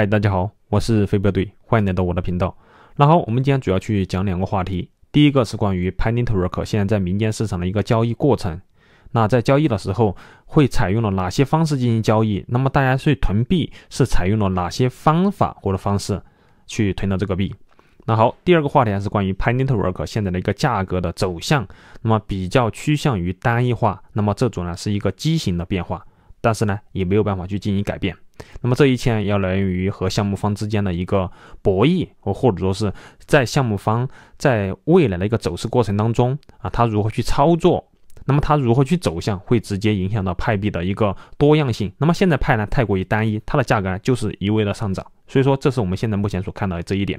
嗨，大家好，我是飞镖队，欢迎来到我的频道。那好，我们今天主要去讲两个话题。第一个是关于 Panetwork 现在在民间市场的一个交易过程。那在交易的时候，会采用了哪些方式进行交易？那么大家去囤币是采用了哪些方法或者方式去囤的这个币？那好，第二个话题还是关于 Panetwork 现在的一个价格的走向。那么比较趋向于单一化，那么这种呢是一个畸形的变化，但是呢也没有办法去进行改变。那么这一切要来源于和项目方之间的一个博弈，或或者说是在项目方在未来的一个走势过程当中啊，它如何去操作，那么它如何去走向，会直接影响到派币的一个多样性。那么现在派呢太过于单一，它的价格呢就是一味的上涨，所以说这是我们现在目前所看到的这一点。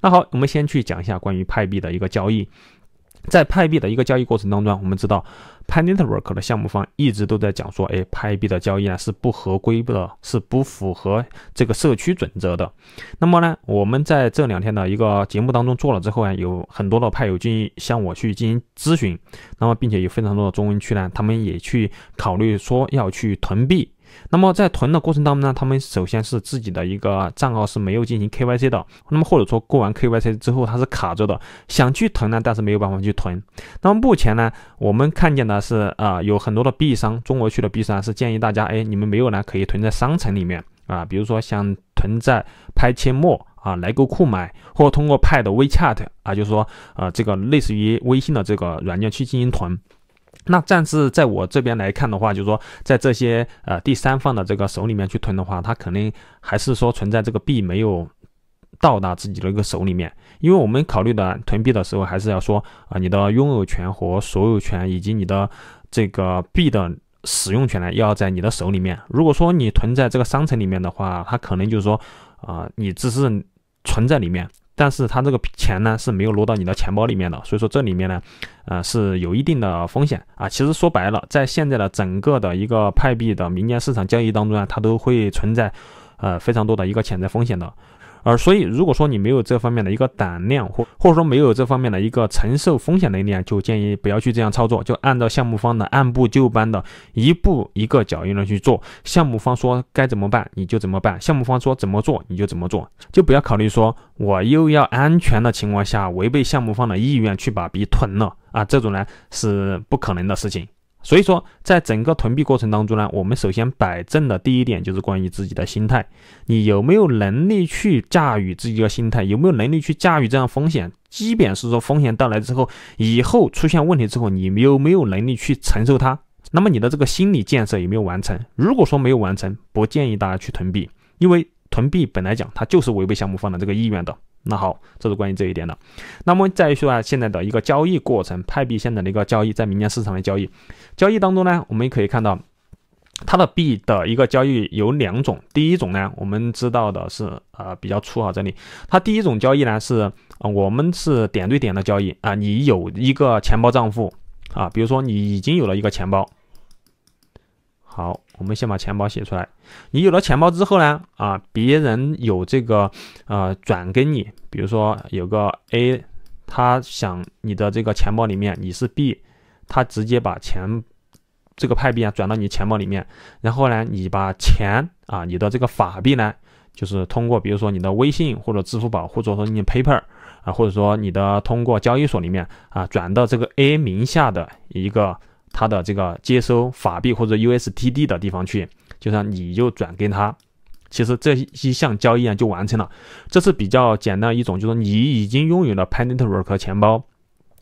那好，我们先去讲一下关于派币的一个交易，在派币的一个交易过程当中，我们知道。p a p Network 的项目方一直都在讲说，哎，拍币的交易呢是不合规的，是不符合这个社区准则的。那么呢，我们在这两天的一个节目当中做了之后啊，有很多的派友进行向我去进行咨询，那么并且有非常多的中文区呢，他们也去考虑说要去囤币。那么在囤的过程当中呢，他们首先是自己的一个账号是没有进行 KYC 的，那么或者说过完 KYC 之后它是卡着的，想去囤呢，但是没有办法去囤。那么目前呢，我们看见的是，呃，有很多的币商，中国区的币商是建议大家，哎，你们没有呢，可以囤在商城里面啊，比如说像囤在拍切末啊、来购库买，或通过派的 WeChat 啊，就是说，呃，这个类似于微信的这个软件去进行囤。那但是在我这边来看的话，就是说在这些呃第三方的这个手里面去囤的话，它肯定还是说存在这个币没有到达自己的一个手里面，因为我们考虑的囤币的时候，还是要说啊你的拥有权和所有权以及你的这个币的使用权呢要在你的手里面。如果说你囤在这个商城里面的话，它可能就是说啊你只是。存在里面，但是它这个钱呢是没有落到你的钱包里面的，所以说这里面呢，呃是有一定的风险啊。其实说白了，在现在的整个的一个派币的民间市场交易当中啊，它都会存在，呃非常多的一个潜在风险的。而所以，如果说你没有这方面的一个胆量，或或者说没有这方面的一个承受风险能力啊，就建议不要去这样操作，就按照项目方的按部就班的一步一个脚印的去做。项目方说该怎么办你就怎么办，项目方说怎么做你就怎么做，就不要考虑说我又要安全的情况下违背项目方的意愿去把笔囤了啊，这种呢是不可能的事情。所以说，在整个囤币过程当中呢，我们首先摆正的第一点就是关于自己的心态，你有没有能力去驾驭自己的心态，有没有能力去驾驭这样风险？即便是说风险到来之后，以后出现问题之后，你有没有能力去承受它？那么你的这个心理建设有没有完成？如果说没有完成，不建议大家去囤币，因为囤币本来讲它就是违背项目方的这个意愿的。那好，这是关于这一点的。那么再说啊，现在的一个交易过程，派币现在的一个交易，在民间市场的交易交易当中呢，我们可以看到它的币的一个交易有两种。第一种呢，我们知道的是，呃，比较粗哈，这里它第一种交易呢是啊，我们是点对点的交易啊，你有一个钱包账户啊，比如说你已经有了一个钱包。好，我们先把钱包写出来。你有了钱包之后呢？啊，别人有这个呃转给你，比如说有个 A，他想你的这个钱包里面你是 B，他直接把钱这个派币啊转到你钱包里面，然后呢，你把钱啊，你的这个法币呢，就是通过比如说你的微信或者支付宝，或者说你 paper 啊，或者说你的通过交易所里面啊，转到这个 A 名下的一个。他的这个接收法币或者 u s d 的地方去，就像你就转给他，其实这一项交易啊就完成了。这是比较简单一种，就是你已经拥有了 Panetwork 和钱包，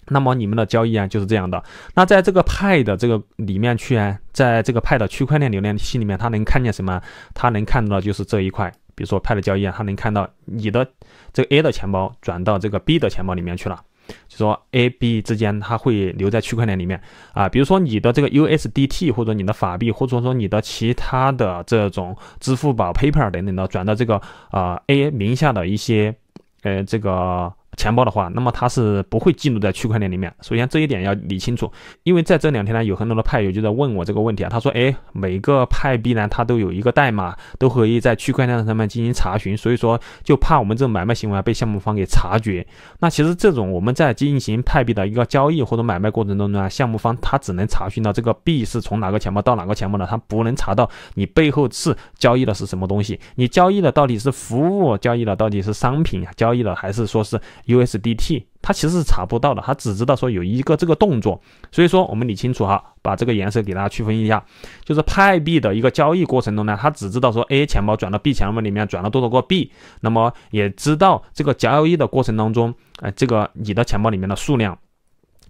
那么你们的交易啊就是这样的。那在这个派的这个里面去啊，在这个派的区块链流量体系里面，他能看见什么？他能看到就是这一块，比如说派的交易，啊，他能看到你的这个 A 的钱包转到这个 B 的钱包里面去了。就说 A、B 之间，它会留在区块链里面啊。比如说你的这个 USDT 或者你的法币，或者说你的其他的这种支付宝、Paper 等等的，转到这个啊 A 名下的一些，呃，这个。钱包的话，那么它是不会记录在区块链里面。首先这一点要理清楚，因为在这两天呢，有很多的派友就在问我这个问题啊。他说：“哎，每个派币呢，它都有一个代码，都可以在区块链上面进行查询。所以说，就怕我们这种买卖行为被项目方给察觉。那其实这种我们在进行派币的一个交易或者买卖过程中呢，项目方他只能查询到这个币是从哪个钱包到哪个钱包的，他不能查到你背后是交易的是什么东西。你交易的到底是服务，交易的到底是商品，交易的还是说是？USDT，它其实是查不到的，它只知道说有一个这个动作，所以说我们理清楚哈，把这个颜色给大家区分一下，就是派币的一个交易过程中呢，它只知道说 A 钱包转到 B 钱包里面转了多少个币，那么也知道这个交易的过程当中，哎，这个你的钱包里面的数量，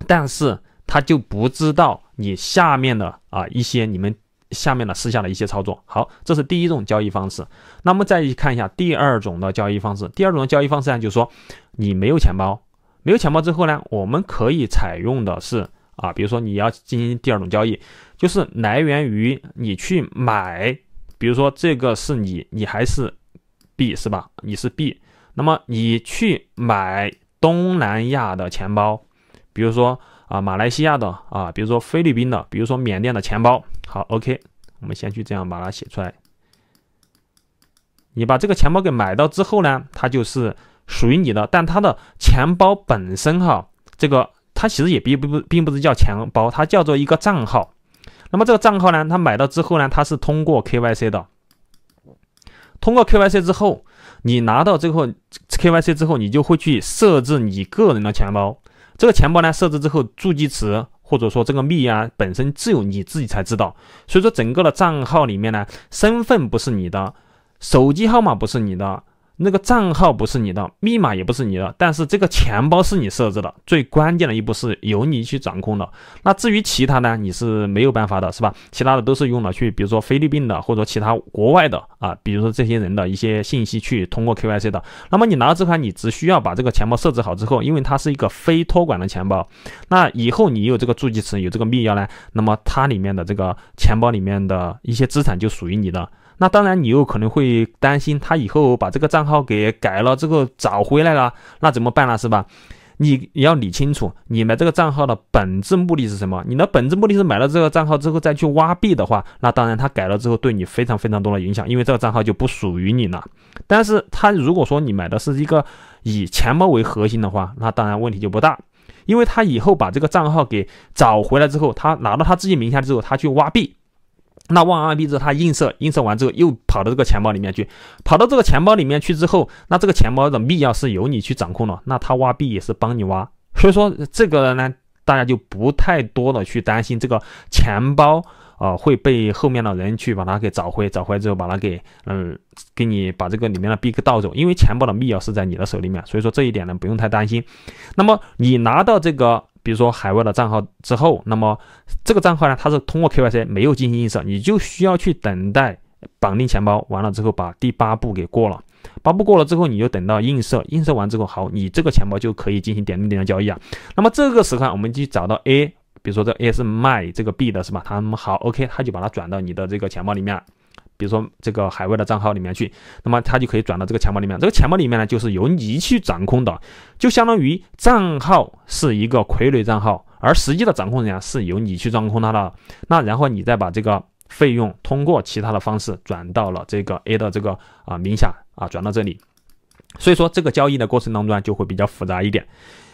但是它就不知道你下面的啊一些你们。下面的私下的一些操作，好，这是第一种交易方式。那么再看一下第二种的交易方式。第二种的交易方式呢，就是说你没有钱包，没有钱包之后呢，我们可以采用的是啊，比如说你要进行第二种交易，就是来源于你去买，比如说这个是你，你还是 B 是吧？你是 B，那么你去买东南亚的钱包，比如说啊马来西亚的啊，比如说菲律宾的，比如说缅甸的钱包。好，OK，我们先去这样把它写出来。你把这个钱包给买到之后呢，它就是属于你的。但它的钱包本身哈，这个它其实也并不并不是叫钱包，它叫做一个账号。那么这个账号呢，它买到之后呢，它是通过 KYC 的。通过 KYC 之后，你拿到这后 KYC 之后，你就会去设置你个人的钱包。这个钱包呢，设置之后助记词。或者说这个密啊本身只有你自己才知道。所以说，整个的账号里面呢，身份不是你的，手机号码不是你的。那个账号不是你的，密码也不是你的，但是这个钱包是你设置的，最关键的一步是由你去掌控的。那至于其他呢，你是没有办法的，是吧？其他的都是用了去，比如说菲律宾的或者其他国外的啊，比如说这些人的一些信息去通过 KYC 的。那么你拿到这款，你只需要把这个钱包设置好之后，因为它是一个非托管的钱包，那以后你有这个助记词，有这个密钥呢，那么它里面的这个钱包里面的一些资产就属于你的。那当然，你又可能会担心他以后把这个账号给改了，这个找回来了，那怎么办呢？是吧？你你要理清楚，你买这个账号的本质目的是什么？你的本质目的是买了这个账号之后再去挖币的话，那当然他改了之后对你非常非常多的影响，因为这个账号就不属于你了。但是他如果说你买的是一个以钱包为核心的话，那当然问题就不大，因为他以后把这个账号给找回来之后，他拿到他自己名下之后，他去挖币。那挖挖币之后，它映射映射完之后，又跑到这个钱包里面去，跑到这个钱包里面去之后，那这个钱包的密钥是由你去掌控了。那它挖币也是帮你挖，所以说这个呢，大家就不太多的去担心这个钱包，呃，会被后面的人去把它给找回，找回之后把它给嗯，给你把这个里面的币给盗走，因为钱包的密钥是在你的手里面，所以说这一点呢不用太担心。那么你拿到这个。比如说海外的账号之后，那么这个账号呢，它是通过 KYC 没有进行映射，你就需要去等待绑定钱包，完了之后把第八步给过了，八步过了之后，你就等到映射，映射完之后，好，你这个钱包就可以进行点对点的交易啊。那么这个时候，我们去找到 A，比如说这 A 是卖这个 B 的是吧？他们好，OK，他就把它转到你的这个钱包里面。比如说这个海外的账号里面去，那么他就可以转到这个钱包里面。这个钱包里面呢，就是由你去掌控的，就相当于账号是一个傀儡账号，而实际的掌控人啊，是由你去掌控他的。那然后你再把这个费用通过其他的方式转到了这个 A 的这个啊名下啊，转到这里。所以说这个交易的过程当中就会比较复杂一点。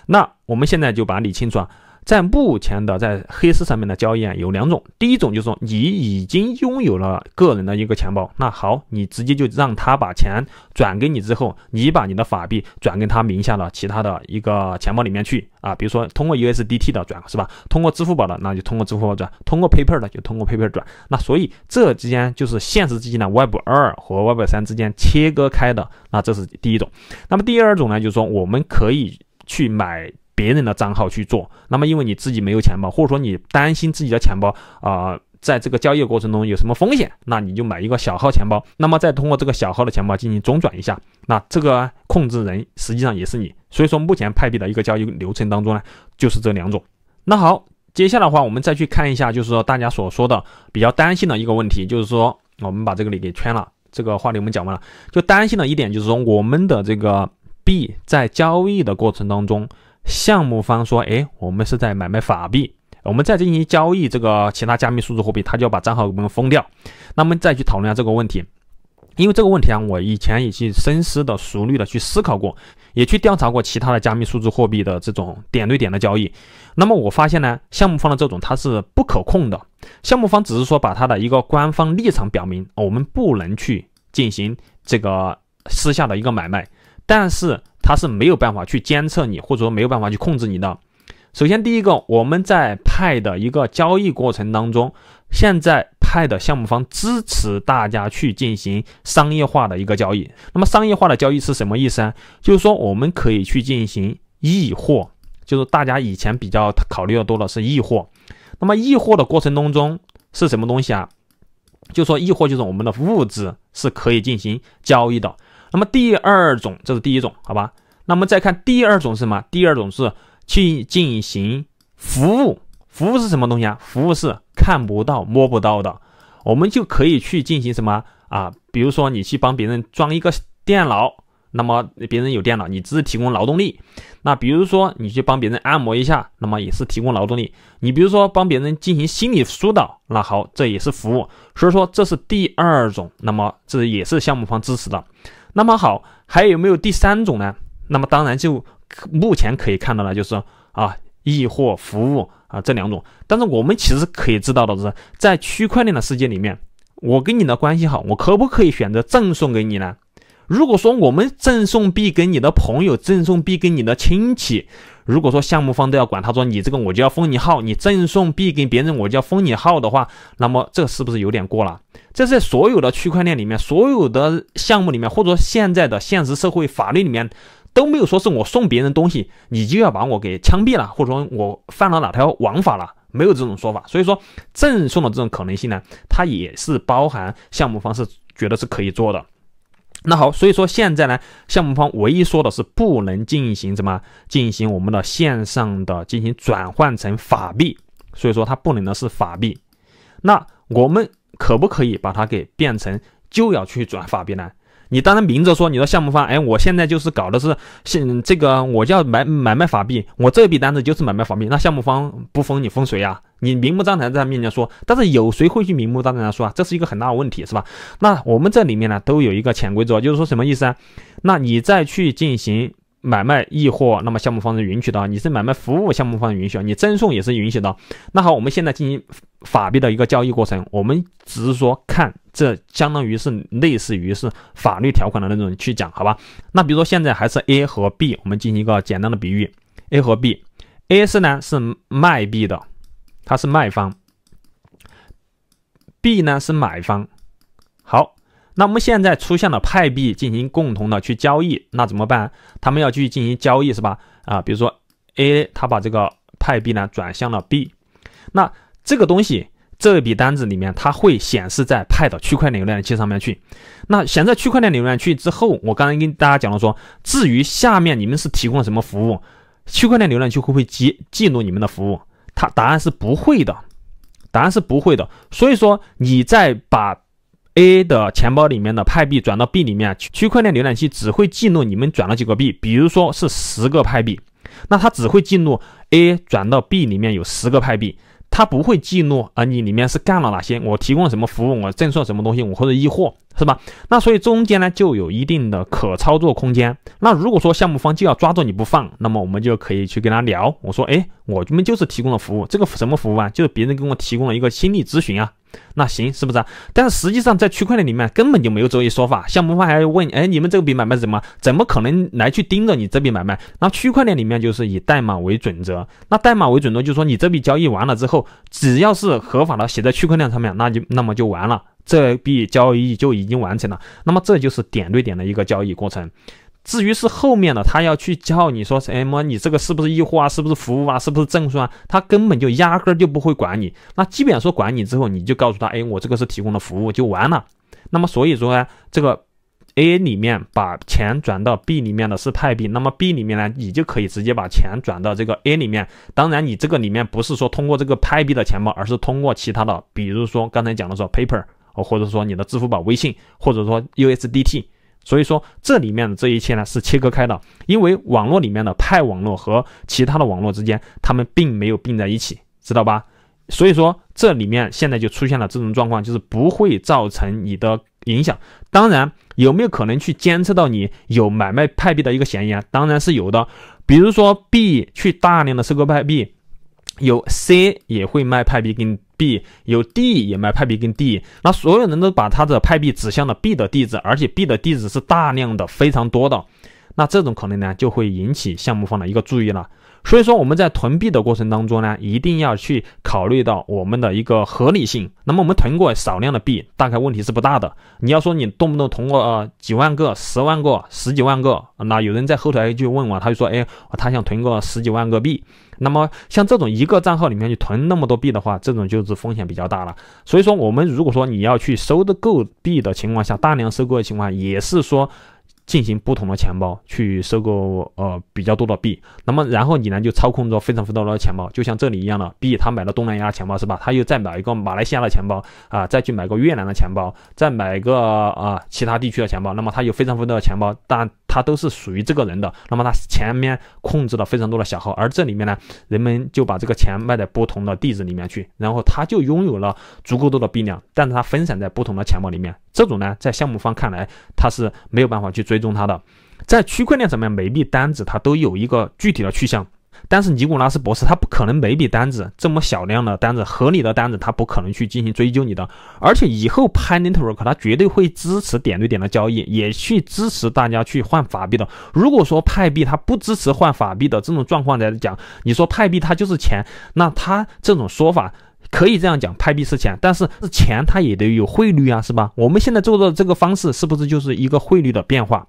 那我们现在就把理清楚。啊。在目前的在黑市上面的交易啊，有两种，第一种就是说你已经拥有了个人的一个钱包，那好，你直接就让他把钱转给你之后，你把你的法币转给他名下的其他的一个钱包里面去啊，比如说通过 USDT 的转是吧？通过支付宝的那就通过支付宝转，通过 PayPal 的就通过 PayPal 转。那所以这之间就是现实之间的 Web 二和 Web 三之间切割开的，那这是第一种。那么第二种呢，就是说我们可以去买。别人的账号去做，那么因为你自己没有钱包，或者说你担心自己的钱包啊，在这个交易过程中有什么风险，那你就买一个小号钱包，那么再通过这个小号的钱包进行中转一下，那这个控制人实际上也是你。所以说，目前派币的一个交易流程当中呢，就是这两种。那好，接下来的话，我们再去看一下，就是说大家所说的比较担心的一个问题，就是说我们把这个里给圈了，这个话题我们讲完了，就担心的一点就是说我们的这个币在交易的过程当中。项目方说：“哎，我们是在买卖法币，我们在进行交易这个其他加密数字货币，他就要把账号给我们封掉。那么，再去讨论一下这个问题，因为这个问题啊，我以前也去深思的熟虑的去思考过，也去调查过其他的加密数字货币的这种点对点的交易。那么，我发现呢，项目方的这种它是不可控的。项目方只是说把他的一个官方立场表明，我们不能去进行这个私下的一个买卖，但是。”它是没有办法去监测你，或者说没有办法去控制你的。首先，第一个，我们在派的一个交易过程当中，现在派的项目方支持大家去进行商业化的一个交易。那么，商业化的交易是什么意思啊？就是说，我们可以去进行易货，就是大家以前比较考虑的多的是易货。那么，易货的过程当中是什么东西啊？就说易货就是我们的物资是可以进行交易的。那么第二种，这是第一种，好吧？那么再看第二种是什么？第二种是去进行服务，服务是什么东西啊？服务是看不到、摸不到的，我们就可以去进行什么啊？比如说你去帮别人装一个电脑，那么别人有电脑，你只是提供劳动力；那比如说你去帮别人按摩一下，那么也是提供劳动力；你比如说帮别人进行心理疏导，那好，这也是服务。所以说这是第二种，那么这也是项目方支持的。那么好，还有没有第三种呢？那么当然就目前可以看到的就是啊，易货服务啊这两种。但是我们其实可以知道的是，在区块链的世界里面，我跟你的关系好，我可不可以选择赠送给你呢？如果说我们赠送币给你的朋友赠送币给你的亲戚，如果说项目方都要管，他说你这个我就要封你号，你赠送币给别人我就要封你号的话，那么这是不是有点过了？这是所有的区块链里面、所有的项目里面，或者说现在的现实社会法律里面都没有说是我送别人东西，你就要把我给枪毙了，或者说我犯了哪条王法了，没有这种说法。所以说，赠送的这种可能性呢，它也是包含项目方是觉得是可以做的。那好，所以说现在呢，项目方唯一说的是不能进行什么，进行我们的线上的进行转换成法币，所以说它不能的是法币。那我们可不可以把它给变成就要去转法币呢？你当然明着说你的项目方，哎，我现在就是搞的是现这个，我要买买卖法币，我这笔单子就是买卖法币，那项目方不封你封谁呀？你明目张胆在他面前说，但是有谁会去明目张胆的说啊？这是一个很大的问题，是吧？那我们这里面呢，都有一个潜规则，就是说什么意思啊？那你再去进行买卖易货，那么项目方是允许的，你是买卖服务，项目方允许，你赠送也是允许的。那好，我们现在进行法币的一个交易过程，我们只是说看这相当于是类似于是法律条款的那种去讲，好吧？那比如说现在还是 A 和 B，我们进行一个简单的比喻，A 和 B，A 是呢是卖币的。它是卖方，B 呢是买方。好，那我们现在出现了派币进行共同的去交易，那怎么办？他们要去进行交易是吧？啊，比如说 A 他把这个派币呢转向了 B，那这个东西这笔单子里面，它会显示在派的区块链浏览器上面去。那显示区块链浏览器之后，我刚才跟大家讲了说，至于下面你们是提供了什么服务，区块链浏览器会不会记记录你们的服务？它答案是不会的，答案是不会的。所以说，你在把 A 的钱包里面的派币转到 B 里面，区块链浏览器只会记录你们转了几个币，比如说是十个派币，那它只会记录 A 转到 B 里面有十个派币。他不会记录啊，你里面是干了哪些？我提供了什么服务？我赠送了什么东西？我或者易货是吧？那所以中间呢就有一定的可操作空间。那如果说项目方就要抓住你不放，那么我们就可以去跟他聊。我说，哎，我们就是提供了服务，这个什么服务啊？就是别人给我提供了一个心理咨询啊。那行是不是啊？但是实际上在区块链里面根本就没有这一说法。项目方还要问，哎，你们这笔买卖怎么怎么可能来去盯着你这笔买卖？那区块链里面就是以代码为准则。那代码为准则，就是说你这笔交易完了之后，只要是合法的，写在区块链上面，那就那么就完了，这笔交易就已经完成了。那么这就是点对点的一个交易过程。至于是后面的他要去叫你说什么，你这个是不是易货啊？是不是服务啊？是不是证书啊？他根本就压根就不会管你。那基本上说管你之后，你就告诉他，哎，我这个是提供的服务就完了。那么所以说呢，这个 A 里面把钱转到 B 里面的是派币，那么 B 里面呢，你就可以直接把钱转到这个 A 里面。当然，你这个里面不是说通过这个派币的钱包，而是通过其他的，比如说刚才讲的说 paper，或者说你的支付宝、微信，或者说 USDT。所以说这里面的这一切呢是切割开的，因为网络里面的派网络和其他的网络之间，他们并没有并在一起，知道吧？所以说这里面现在就出现了这种状况，就是不会造成你的影响。当然，有没有可能去监测到你有买卖派币的一个嫌疑啊？当然是有的，比如说 B 去大量的收购派币，有 C 也会卖派币给你。B 有 D 也买派币跟 D，那所有人都把他的派币指向了 B 的地址，而且 B 的地址是大量的，非常多的，那这种可能呢，就会引起项目方的一个注意了。所以说我们在囤币的过程当中呢，一定要去考虑到我们的一个合理性。那么我们囤过少量的币，大概问题是不大的。你要说你动不动囤过几万个、十万个、十几万个，那有人在后台就问我，他就说，哎，他想囤个十几万个币。那么像这种一个账号里面去囤那么多币的话，这种就是风险比较大了。所以说，我们如果说你要去收的够币的情况下，大量收购的情况，也是说。进行不同的钱包去收购，呃，比较多的币。那么，然后你呢就操控着非常非常多的钱包，就像这里一样的币，他买了东南亚钱包是吧？他又再买一个马来西亚的钱包啊，再去买个越南的钱包，再买个啊其他地区的钱包。那么，他有非常非常多的钱包，但。他都是属于这个人的，那么他前面控制了非常多的小号，而这里面呢，人们就把这个钱卖在不同的地址里面去，然后他就拥有了足够多的币量，但是它分散在不同的钱包里面，这种呢，在项目方看来，他是没有办法去追踪它的，在区块链上面，每笔单子它都有一个具体的去向。但是尼古拉斯博士他不可能每笔单子这么小量的单子合理的单子他不可能去进行追究你的，而且以后 p a Network 他绝对会支持点对点的交易，也去支持大家去换法币的。如果说派币他不支持换法币的这种状况来讲，你说派币它就是钱，那他这种说法可以这样讲，派币是钱，但是钱它也得有汇率啊，是吧？我们现在做的这个方式是不是就是一个汇率的变化？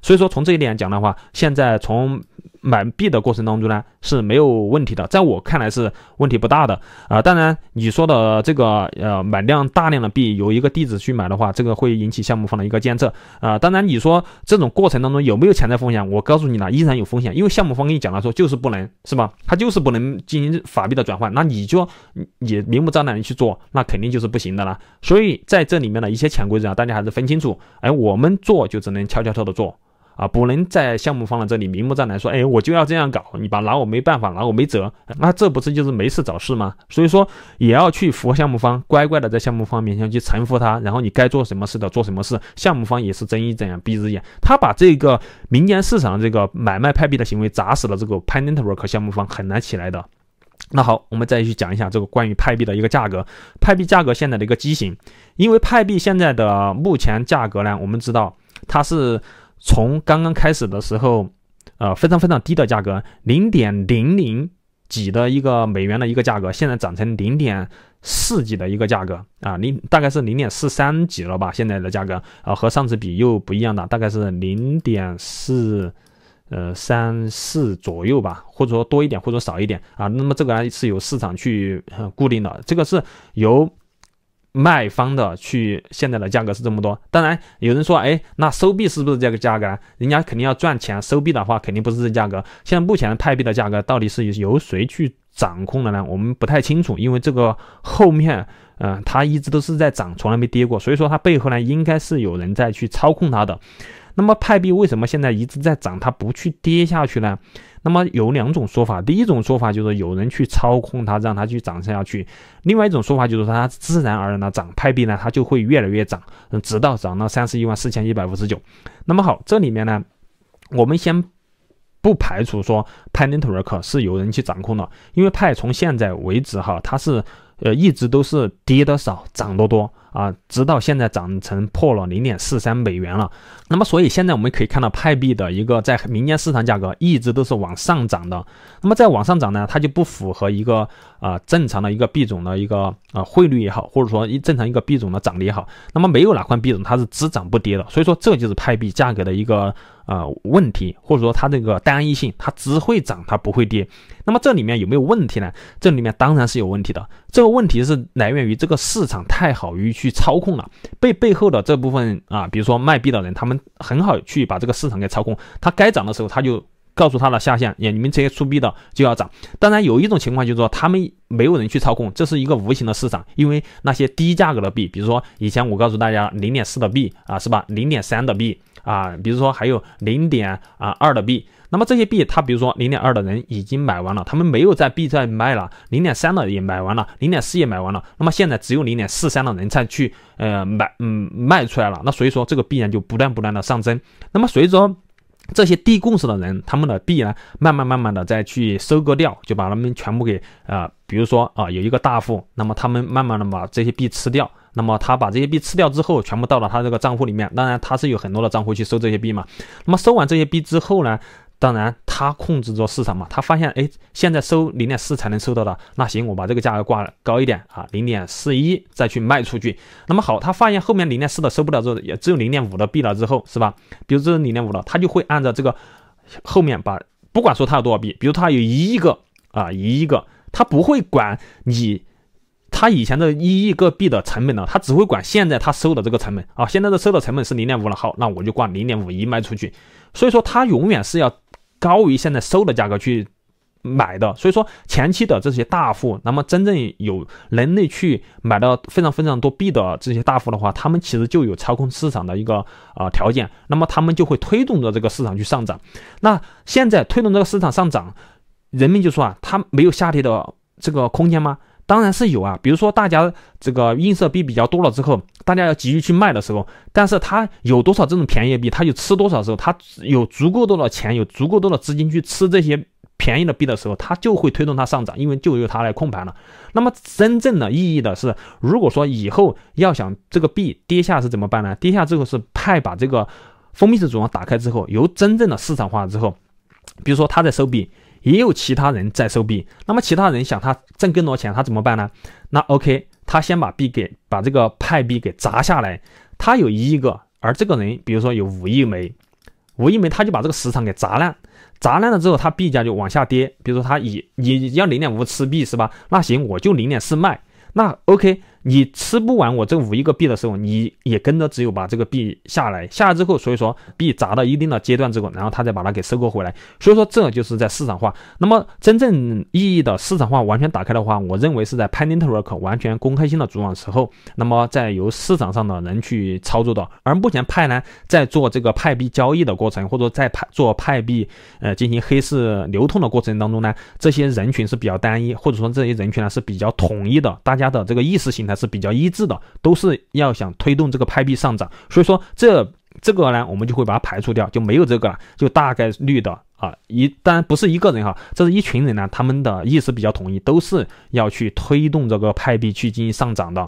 所以说从这一点讲的话，现在从。买币的过程当中呢是没有问题的，在我看来是问题不大的啊。当然你说的这个呃买量大量的币，有一个地址去买的话，这个会引起项目方的一个监测啊。当然你说这种过程当中有没有潜在风险，我告诉你呢依然有风险，因为项目方跟你讲了说就是不能是吧？他就是不能进行法币的转换，那你就你明目张胆的去做，那肯定就是不行的了。所以在这里面的一些潜规则啊，大家还是分清楚。哎，我们做就只能悄悄悄的做。啊，不能在项目方的这里明目张胆说，哎，我就要这样搞，你把拿我没办法，拿我没辙，那这不是就是没事找事吗？所以说也要去服项目方，乖乖的在项目方面前去臣服他，然后你该做什么事的做什么事，项目方也是睁一只眼闭一只眼。他把这个民间市场这个买卖派币的行为砸死了，这个 Panetwork 项目方很难起来的。那好，我们再去讲一下这个关于派币的一个价格，派币价格现在的一个畸形，因为派币现在的目前价格呢，我们知道它是。从刚刚开始的时候，呃，非常非常低的价格，零点零零几的一个美元的一个价格，现在涨成零点四几的一个价格啊，零大概是零点四三几了吧，现在的价格啊，和上次比又不一样了，大概是零点四，呃，三四左右吧，或者说多一点，或者少一点啊。那么这个还是由市场去固定的，这个是由。卖方的去现在的价格是这么多，当然有人说，哎，那收币是不是这个价格？人家肯定要赚钱，收币的话肯定不是这价格。现在目前泰币的价格到底是由谁去掌控的呢？我们不太清楚，因为这个后面，嗯，它一直都是在涨，从来没跌过，所以说它背后呢应该是有人在去操控它的。那么派币为什么现在一直在涨，它不去跌下去呢？那么有两种说法，第一种说法就是有人去操控它，让它去涨下去；，另外一种说法就是它自然而然的涨，派币呢它就会越来越涨，直到涨到三十一万四千一百五十九。那么好，这里面呢，我们先不排除说，Pay n t w o r k 是有人去掌控的，因为派从现在为止哈，它是呃一直都是跌的少，涨多多。啊，直到现在涨成破了零点四三美元了。那么，所以现在我们可以看到派币的一个在民间市场价格一直都是往上涨的。那么再往上涨呢，它就不符合一个呃正常的一个币种的一个啊汇率也好，或者说一正常一个币种的涨跌也好。那么没有哪款币种它是只涨不跌的。所以说这就是派币价格的一个呃问题，或者说它这个单一性，它只会涨它不会跌。那么这里面有没有问题呢？这里面当然是有问题的。这个问题是来源于这个市场太好于。去操控了，被背后的这部分啊，比如说卖币的人，他们很好去把这个市场给操控。他该涨的时候，他就告诉他的下线，你们这些出币的就要涨。当然有一种情况就是说，他们没有人去操控，这是一个无形的市场，因为那些低价格的币，比如说以前我告诉大家零点四的币啊，是吧？零点三的币啊，比如说还有零点啊二的币。那么这些币，他比如说零点二的人已经买完了，他们没有在币再卖了。零点三的也买完了，零点四也买完了。那么现在只有零点四三的人才去呃买嗯卖出来了。那所以说这个币呢就不断不断的上增。那么随着这些低共识的人，他们的币呢慢慢慢慢的再去收割掉，就把他们全部给啊，比如说啊有一个大户，那么他们慢慢的把这些币吃掉。那么他把这些币吃掉之后，全部到了他这个账户里面。当然他是有很多的账户去收这些币嘛。那么收完这些币之后呢？当然，他控制着市场嘛。他发现，哎，现在收零点四才能收到的，那行，我把这个价格挂高一点啊，零点四一再去卖出去。那么好，他发现后面零点四的收不了之后，也只有零点五的币了之后，是吧？比如这是零点五了，他就会按照这个后面把不管说他有多少币，比如他有一亿个啊，一亿个，他不会管你他以前的一亿个币的成本呢？他只会管现在他收的这个成本啊，现在的收的成本是零点五了，好，那我就挂零点五一卖出去。所以说，他永远是要。高于现在收的价格去买的，所以说前期的这些大户，那么真正有能力去买到非常非常多币的这些大户的话，他们其实就有操控市场的一个啊条件，那么他们就会推动着这个市场去上涨。那现在推动这个市场上涨，人们就说啊，它没有下跌的这个空间吗？当然是有啊，比如说大家这个映射币比较多了之后，大家要急于去卖的时候，但是它有多少这种便宜币，他就吃多少时候，他有足够多的钱，有足够多的资金去吃这些便宜的币的时候，他就会推动它上涨，因为就由他来控盘了。那么真正的意义的是，如果说以后要想这个币跌下是怎么办呢？跌下之后是派把这个封闭式组合打开之后，由真正的市场化之后，比如说他在收币。也有其他人在收币，那么其他人想他挣更多钱，他怎么办呢？那 OK，他先把币给把这个派币给砸下来，他有一亿个，而这个人比如说有五亿枚，五亿枚他就把这个市场给砸烂，砸烂了之后，他币价就往下跌。比如说他以你要零点五吃币是吧？那行我就零点四卖，那 OK。你吃不完我这五亿个币的时候，你也跟着只有把这个币下来，下来之后，所以说币砸到一定的阶段之后，然后他再把它给收购回来。所以说这就是在市场化。那么真正意义的市场化完全打开的话，我认为是在 p a n n e t w o r k 完全公开性的主网时候，那么再由市场上的人去操作的。而目前派呢，在做这个派币交易的过程，或者在派做派币呃进行黑市流通的过程当中呢，这些人群是比较单一，或者说这些人群呢是比较统一的，大家的这个意识形态。是比较一致的，都是要想推动这个派币上涨，所以说这这个呢，我们就会把它排除掉，就没有这个了，就大概率的啊，一当然不是一个人哈，这是一群人呢，他们的意识比较统一，都是要去推动这个派币去进行上涨的。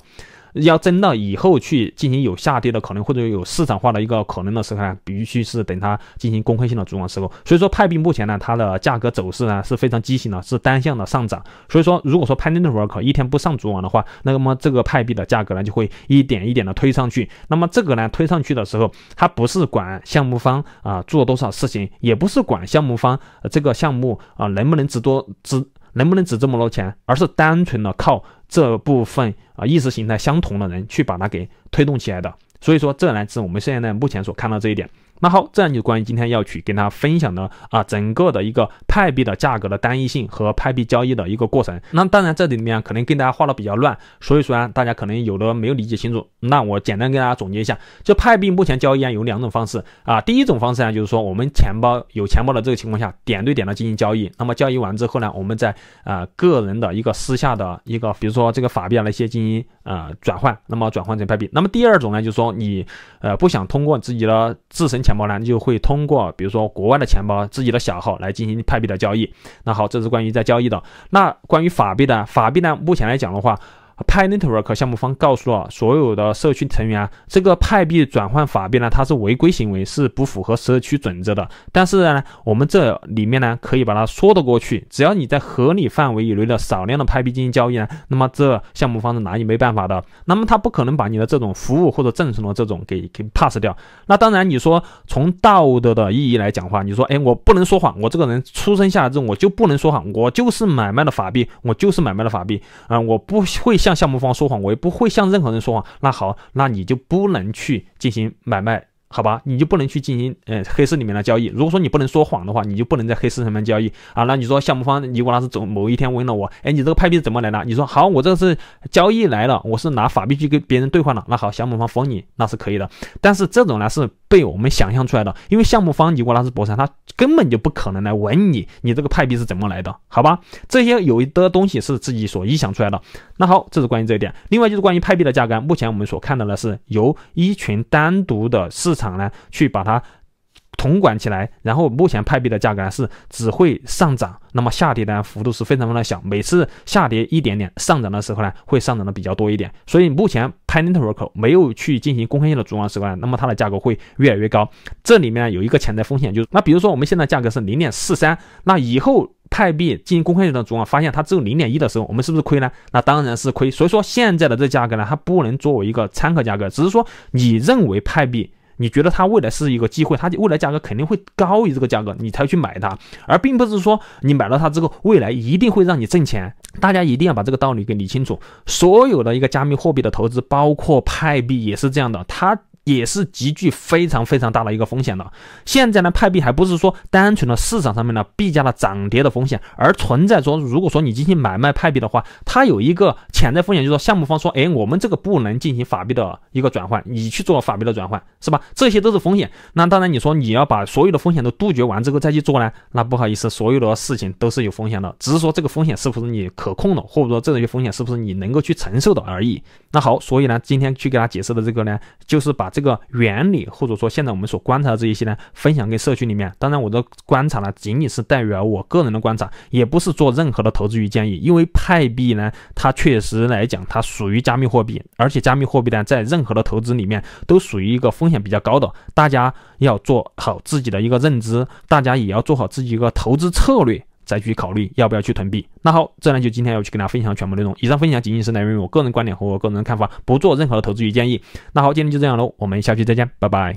要真到以后去进行有下跌的可能或者有市场化的一个可能的时候呢，必须是等它进行公开性的主网时候。所以说派币目前呢，它的价格走势呢是非常畸形的，是单向的上涨。所以说，如果说派币那会儿可一天不上主网的话，那么这个派币的价格呢就会一点一点的推上去。那么这个呢推上去的时候，它不是管项目方啊做多少事情，也不是管项目方这个项目啊能不能值多值能不能值这么多钱，而是单纯的靠。这部分啊，意识形态相同的人去把它给推动起来的，所以说，这呢是我们现在目前所看到这一点。那好，这样就关于今天要去跟大家分享的啊，整个的一个派币的价格的单一性和派币交易的一个过程。那当然这里面可能跟大家画的比较乱，所以说大家可能有的没有理解清楚。那我简单跟大家总结一下，就派币目前交易啊有两种方式啊。第一种方式啊，就是说我们钱包有钱包的这个情况下，点对点的进行交易。那么交易完之后呢，我们在啊个人的一个私下的一个，比如说这个法币啊那些进行。呃，转换，那么转换成派币。那么第二种呢，就是说你，呃，不想通过自己的自身钱包呢，就会通过比如说国外的钱包，自己的小号来进行派币的交易。那好，这是关于在交易的。那关于法币的，法币呢，目前来讲的话。Pay Network 项目方告诉了所有的社区成员啊，这个派币转换法币呢，它是违规行为，是不符合社区准则的。但是呢，我们这里面呢，可以把它说得过去。只要你在合理范围以内的少量的派币进行交易呢，那么这项目方是拿你没办法的。那么他不可能把你的这种服务或者赠送的这种给给 pass 掉。那当然，你说从道德的意义来讲话，你说，哎，我不能说谎，我这个人出生下来之后我就不能说谎，我就是买卖的法币，我就是买卖的法币，啊，我不会像。向项目方说谎，我也不会向任何人说谎。那好，那你就不能去进行买卖。好吧，你就不能去进行，嗯，黑市里面的交易。如果说你不能说谎的话，你就不能在黑市上面交易啊。那你说项目方尼古拉斯总某一天问了我，哎，你这个派币怎么来的？你说好，我这是交易来了，我是拿法币去跟别人兑换了。那好，项目方封你那是可以的。但是这种呢是被我们想象出来的，因为项目方尼古拉斯博士他根本就不可能来问你，你这个派币是怎么来的？好吧，这些有的东西是自己所臆想出来的。那好，这是关于这一点。另外就是关于派币的价格，目前我们所看到的是由一群单独的场。场呢，去把它统管起来，然后目前派币的价格呢是只会上涨，那么下跌的幅度是非常非常小，每次下跌一点点，上涨的时候呢会上涨的比较多一点，所以目前 p intel o 没有去进行公开性的主网时候呢，那么它的价格会越来越高。这里面有一个潜在风险，就是那比如说我们现在价格是零点四三，那以后派币进行公开性的主网发现它只有零点一的时候，我们是不是亏呢？那当然是亏。所以说现在的这价格呢，它不能作为一个参考价格，只是说你认为派币。你觉得它未来是一个机会，它未来价格肯定会高于这个价格，你才去买它，而并不是说你买了它之后，未来一定会让你挣钱。大家一定要把这个道理给理清楚。所有的一个加密货币的投资，包括派币也是这样的，它。也是极具非常非常大的一个风险的。现在呢，派币还不是说单纯的市场上面的币价的涨跌的风险，而存在说，如果说你进行买卖派币的话，它有一个潜在风险，就是说项目方说，哎，我们这个不能进行法币的一个转换，你去做法币的转换，是吧？这些都是风险。那当然，你说你要把所有的风险都杜绝完之后再去做呢？那不好意思，所有的事情都是有风险的，只是说这个风险是不是你可控的，或者说这些风险是不是你能够去承受的而已。那好，所以呢，今天去给他解释的这个呢，就是把这。这个原理，或者说现在我们所观察的这一些呢，分享给社区里面。当然，我的观察呢，仅仅是代表我个人的观察，也不是做任何的投资与建议。因为派币呢，它确实来讲，它属于加密货币，而且加密货币呢，在任何的投资里面都属于一个风险比较高的。大家要做好自己的一个认知，大家也要做好自己一个投资策略。再去考虑要不要去囤币。那好，这呢就今天要去跟大家分享全部内容。以上分享仅仅是来源于我个人观点和我个人看法，不做任何的投资与建议。那好，今天就这样喽，我们下期再见，拜拜。